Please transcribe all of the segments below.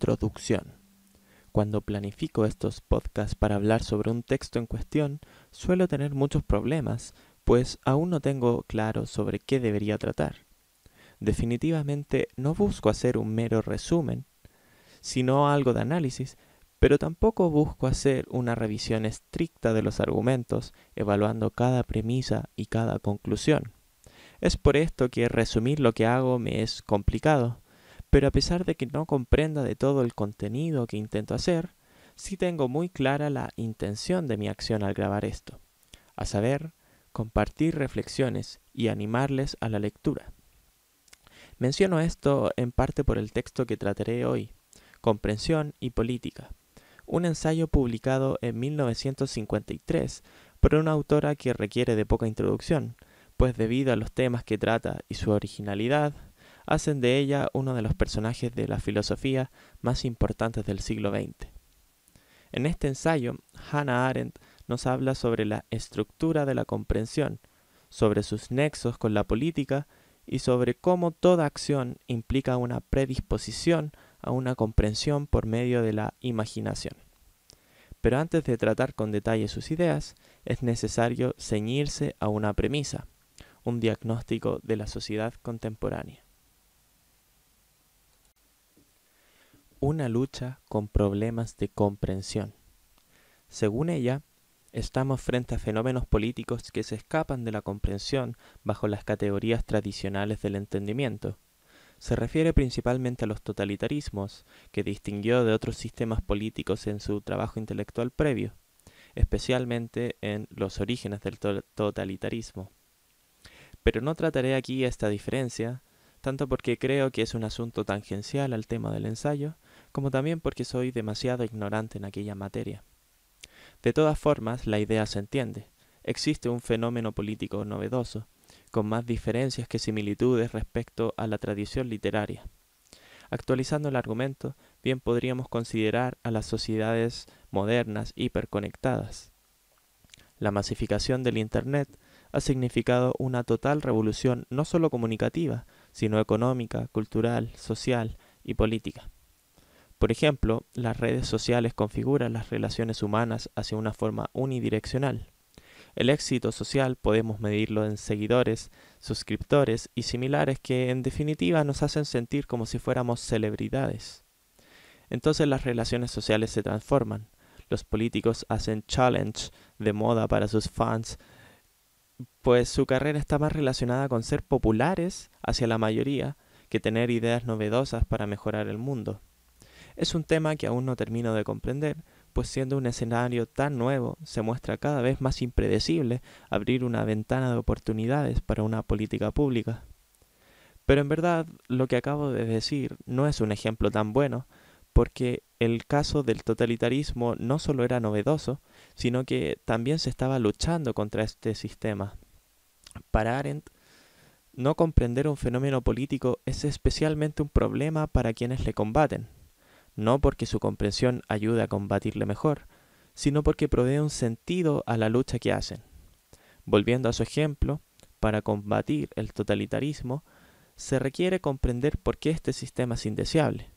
Introducción. Cuando planifico estos podcasts para hablar sobre un texto en cuestión, suelo tener muchos problemas, pues aún no tengo claro sobre qué debería tratar. Definitivamente no busco hacer un mero resumen, sino algo de análisis, pero tampoco busco hacer una revisión estricta de los argumentos, evaluando cada premisa y cada conclusión. Es por esto que resumir lo que hago me es complicado, pero a pesar de que no comprenda de todo el contenido que intento hacer, sí tengo muy clara la intención de mi acción al grabar esto, a saber, compartir reflexiones y animarles a la lectura. Menciono esto en parte por el texto que trataré hoy, Comprensión y Política, un ensayo publicado en 1953 por una autora que requiere de poca introducción, pues debido a los temas que trata y su originalidad, hacen de ella uno de los personajes de la filosofía más importantes del siglo XX. En este ensayo, Hannah Arendt nos habla sobre la estructura de la comprensión, sobre sus nexos con la política y sobre cómo toda acción implica una predisposición a una comprensión por medio de la imaginación. Pero antes de tratar con detalle sus ideas, es necesario ceñirse a una premisa, un diagnóstico de la sociedad contemporánea. una lucha con problemas de comprensión. Según ella, estamos frente a fenómenos políticos que se escapan de la comprensión bajo las categorías tradicionales del entendimiento. Se refiere principalmente a los totalitarismos, que distinguió de otros sistemas políticos en su trabajo intelectual previo, especialmente en los orígenes del totalitarismo. Pero no trataré aquí esta diferencia, tanto porque creo que es un asunto tangencial al tema del ensayo, como también porque soy demasiado ignorante en aquella materia. De todas formas, la idea se entiende. Existe un fenómeno político novedoso, con más diferencias que similitudes respecto a la tradición literaria. Actualizando el argumento, bien podríamos considerar a las sociedades modernas hiperconectadas. La masificación del Internet ha significado una total revolución no solo comunicativa, sino económica, cultural, social y política. Por ejemplo, las redes sociales configuran las relaciones humanas hacia una forma unidireccional. El éxito social podemos medirlo en seguidores, suscriptores y similares que en definitiva nos hacen sentir como si fuéramos celebridades. Entonces las relaciones sociales se transforman. Los políticos hacen challenge de moda para sus fans, pues su carrera está más relacionada con ser populares hacia la mayoría que tener ideas novedosas para mejorar el mundo. Es un tema que aún no termino de comprender, pues siendo un escenario tan nuevo, se muestra cada vez más impredecible abrir una ventana de oportunidades para una política pública. Pero en verdad, lo que acabo de decir no es un ejemplo tan bueno, porque el caso del totalitarismo no solo era novedoso, sino que también se estaba luchando contra este sistema. Para Arendt, no comprender un fenómeno político es especialmente un problema para quienes le combaten no porque su comprensión ayude a combatirle mejor, sino porque provee un sentido a la lucha que hacen. Volviendo a su ejemplo, para combatir el totalitarismo, se requiere comprender por qué este sistema es indeseable.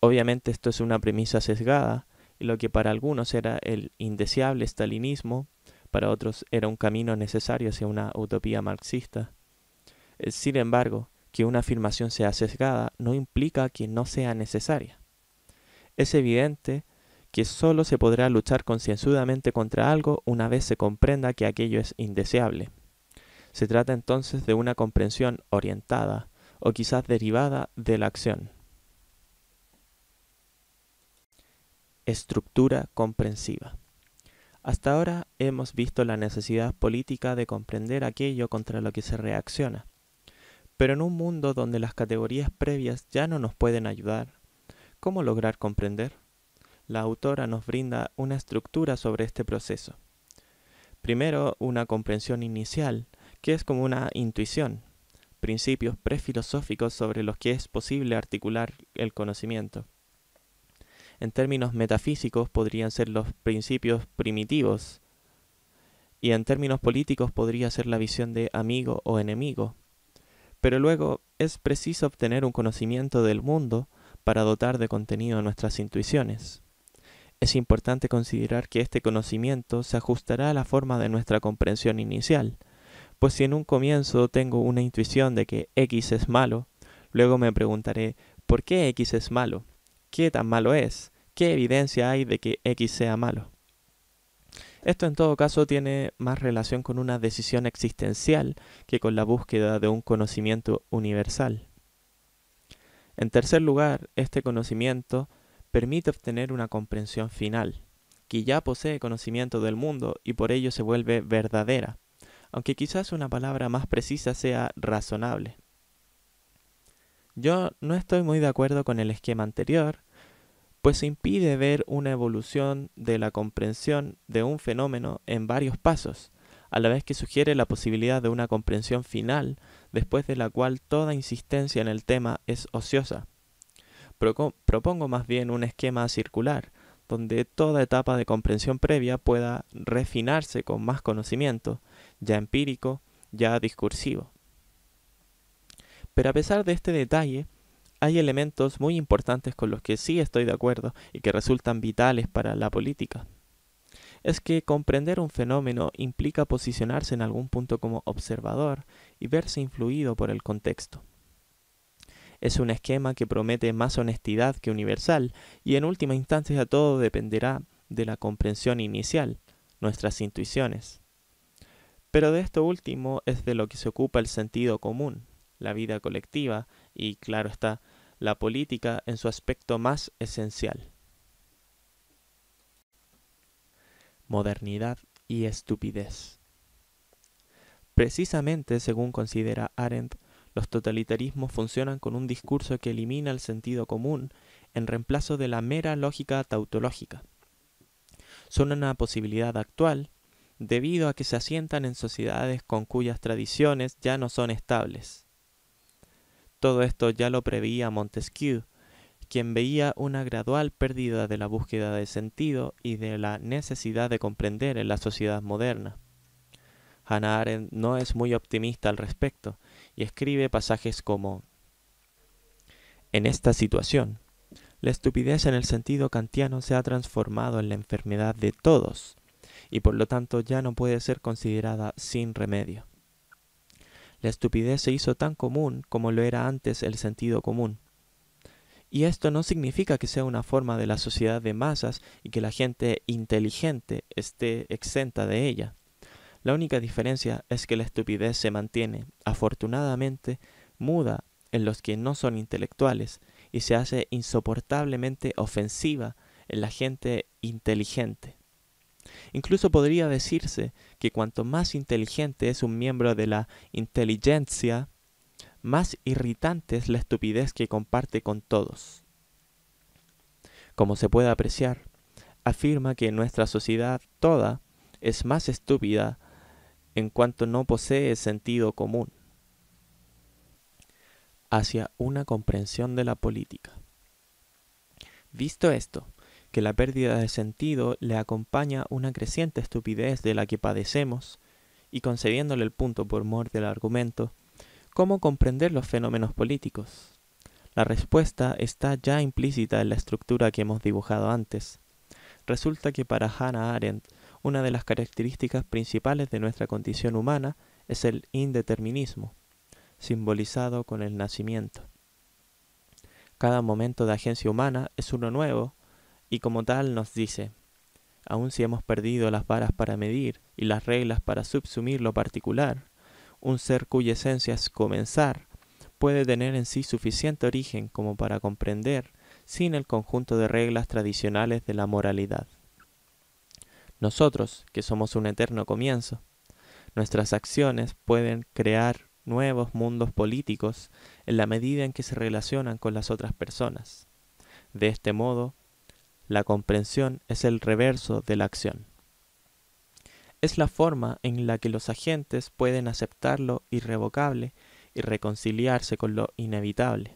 Obviamente esto es una premisa sesgada, y lo que para algunos era el indeseable stalinismo, para otros era un camino necesario hacia una utopía marxista. Eh, sin embargo, que una afirmación sea sesgada no implica que no sea necesaria. Es evidente que solo se podrá luchar concienzudamente contra algo una vez se comprenda que aquello es indeseable. Se trata entonces de una comprensión orientada o quizás derivada de la acción. Estructura comprensiva. Hasta ahora hemos visto la necesidad política de comprender aquello contra lo que se reacciona. Pero en un mundo donde las categorías previas ya no nos pueden ayudar, ¿Cómo lograr comprender? La autora nos brinda una estructura sobre este proceso. Primero, una comprensión inicial, que es como una intuición, principios prefilosóficos sobre los que es posible articular el conocimiento. En términos metafísicos podrían ser los principios primitivos y en términos políticos podría ser la visión de amigo o enemigo. Pero luego es preciso obtener un conocimiento del mundo para dotar de contenido a nuestras intuiciones. Es importante considerar que este conocimiento se ajustará a la forma de nuestra comprensión inicial, pues si en un comienzo tengo una intuición de que X es malo, luego me preguntaré ¿por qué X es malo? ¿Qué tan malo es? ¿Qué evidencia hay de que X sea malo? Esto en todo caso tiene más relación con una decisión existencial que con la búsqueda de un conocimiento universal. En tercer lugar, este conocimiento permite obtener una comprensión final, que ya posee conocimiento del mundo y por ello se vuelve verdadera, aunque quizás una palabra más precisa sea razonable. Yo no estoy muy de acuerdo con el esquema anterior, pues impide ver una evolución de la comprensión de un fenómeno en varios pasos, a la vez que sugiere la posibilidad de una comprensión final después de la cual toda insistencia en el tema es ociosa. propongo más bien un esquema circular, donde toda etapa de comprensión previa pueda refinarse con más conocimiento, ya empírico, ya discursivo. Pero a pesar de este detalle, hay elementos muy importantes con los que sí estoy de acuerdo y que resultan vitales para la política es que comprender un fenómeno implica posicionarse en algún punto como observador y verse influido por el contexto. Es un esquema que promete más honestidad que universal y en última instancia todo dependerá de la comprensión inicial, nuestras intuiciones. Pero de esto último es de lo que se ocupa el sentido común, la vida colectiva y, claro está, la política en su aspecto más esencial. modernidad y estupidez. Precisamente, según considera Arendt, los totalitarismos funcionan con un discurso que elimina el sentido común en reemplazo de la mera lógica tautológica. Son una posibilidad actual debido a que se asientan en sociedades con cuyas tradiciones ya no son estables. Todo esto ya lo preveía Montesquieu quien veía una gradual pérdida de la búsqueda de sentido y de la necesidad de comprender en la sociedad moderna. Hannah Arendt no es muy optimista al respecto y escribe pasajes como En esta situación, la estupidez en el sentido kantiano se ha transformado en la enfermedad de todos y por lo tanto ya no puede ser considerada sin remedio. La estupidez se hizo tan común como lo era antes el sentido común, y esto no significa que sea una forma de la sociedad de masas y que la gente inteligente esté exenta de ella. La única diferencia es que la estupidez se mantiene, afortunadamente, muda en los que no son intelectuales y se hace insoportablemente ofensiva en la gente inteligente. Incluso podría decirse que cuanto más inteligente es un miembro de la inteligencia, más irritante es la estupidez que comparte con todos. Como se puede apreciar, afirma que nuestra sociedad toda es más estúpida en cuanto no posee sentido común hacia una comprensión de la política. Visto esto, que la pérdida de sentido le acompaña una creciente estupidez de la que padecemos, y concediéndole el punto por mor del argumento, ¿Cómo comprender los fenómenos políticos? La respuesta está ya implícita en la estructura que hemos dibujado antes. Resulta que para Hannah Arendt, una de las características principales de nuestra condición humana es el indeterminismo, simbolizado con el nacimiento. Cada momento de agencia humana es uno nuevo, y como tal nos dice, aun si hemos perdido las varas para medir y las reglas para subsumir lo particular, un ser cuya esencia es comenzar, puede tener en sí suficiente origen como para comprender sin el conjunto de reglas tradicionales de la moralidad. Nosotros, que somos un eterno comienzo, nuestras acciones pueden crear nuevos mundos políticos en la medida en que se relacionan con las otras personas. De este modo, la comprensión es el reverso de la acción. Es la forma en la que los agentes pueden aceptar lo irrevocable y reconciliarse con lo inevitable.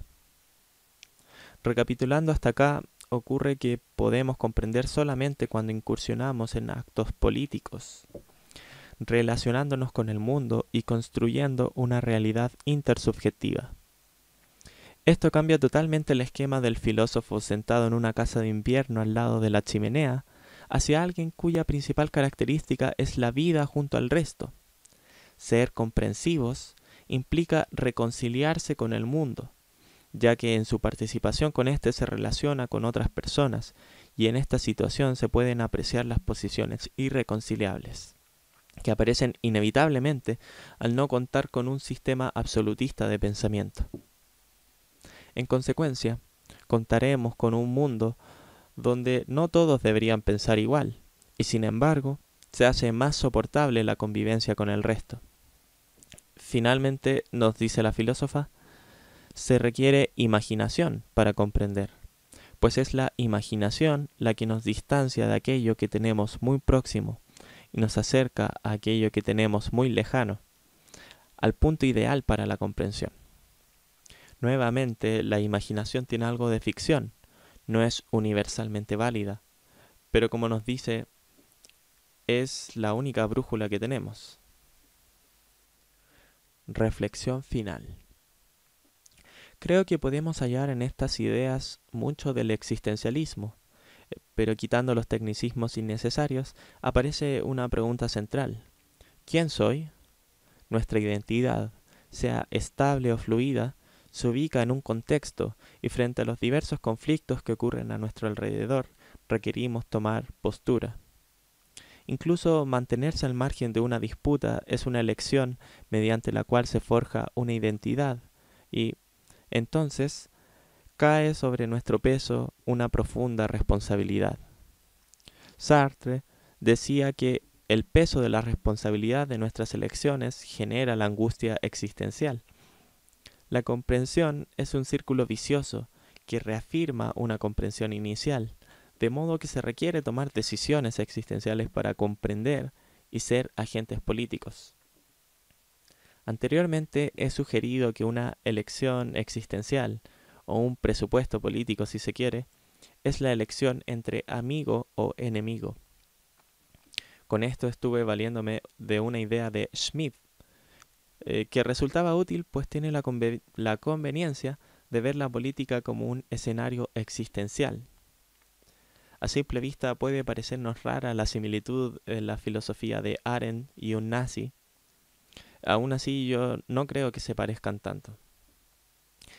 Recapitulando hasta acá, ocurre que podemos comprender solamente cuando incursionamos en actos políticos, relacionándonos con el mundo y construyendo una realidad intersubjetiva. Esto cambia totalmente el esquema del filósofo sentado en una casa de invierno al lado de la chimenea, hacia alguien cuya principal característica es la vida junto al resto. Ser comprensivos implica reconciliarse con el mundo, ya que en su participación con éste se relaciona con otras personas, y en esta situación se pueden apreciar las posiciones irreconciliables, que aparecen inevitablemente al no contar con un sistema absolutista de pensamiento. En consecuencia, contaremos con un mundo donde no todos deberían pensar igual, y sin embargo, se hace más soportable la convivencia con el resto. Finalmente, nos dice la filósofa, se requiere imaginación para comprender, pues es la imaginación la que nos distancia de aquello que tenemos muy próximo y nos acerca a aquello que tenemos muy lejano, al punto ideal para la comprensión. Nuevamente, la imaginación tiene algo de ficción, no es universalmente válida, pero como nos dice, es la única brújula que tenemos. Reflexión final. Creo que podemos hallar en estas ideas mucho del existencialismo, pero quitando los tecnicismos innecesarios, aparece una pregunta central. ¿Quién soy? Nuestra identidad, sea estable o fluida, se ubica en un contexto y frente a los diversos conflictos que ocurren a nuestro alrededor, requerimos tomar postura. Incluso mantenerse al margen de una disputa es una elección mediante la cual se forja una identidad y, entonces, cae sobre nuestro peso una profunda responsabilidad. Sartre decía que el peso de la responsabilidad de nuestras elecciones genera la angustia existencial. La comprensión es un círculo vicioso que reafirma una comprensión inicial, de modo que se requiere tomar decisiones existenciales para comprender y ser agentes políticos. Anteriormente he sugerido que una elección existencial, o un presupuesto político si se quiere, es la elección entre amigo o enemigo. Con esto estuve valiéndome de una idea de Schmidt eh, que resultaba útil pues tiene la, la conveniencia de ver la política como un escenario existencial. A simple vista puede parecernos rara la similitud en la filosofía de Arendt y un nazi. Aún así yo no creo que se parezcan tanto.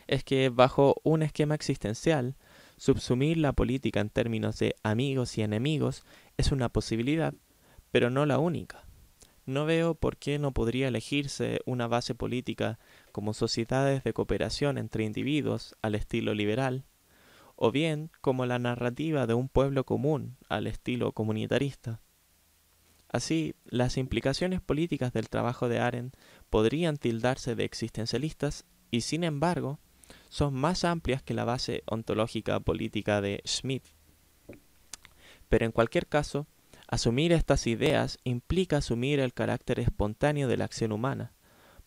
Es que bajo un esquema existencial, subsumir la política en términos de amigos y enemigos es una posibilidad, pero no la única. No veo por qué no podría elegirse una base política como sociedades de cooperación entre individuos al estilo liberal, o bien como la narrativa de un pueblo común al estilo comunitarista. Así, las implicaciones políticas del trabajo de Arendt podrían tildarse de existencialistas y, sin embargo, son más amplias que la base ontológica política de Schmidt. Pero en cualquier caso, Asumir estas ideas implica asumir el carácter espontáneo de la acción humana,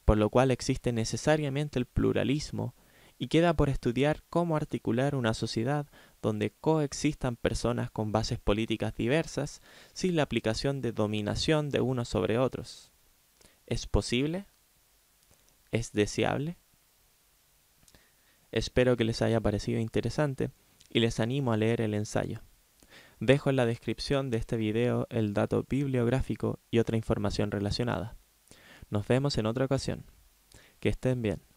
por lo cual existe necesariamente el pluralismo y queda por estudiar cómo articular una sociedad donde coexistan personas con bases políticas diversas sin la aplicación de dominación de unos sobre otros. ¿Es posible? ¿Es deseable? Espero que les haya parecido interesante y les animo a leer el ensayo. Dejo en la descripción de este video el dato bibliográfico y otra información relacionada. Nos vemos en otra ocasión. Que estén bien.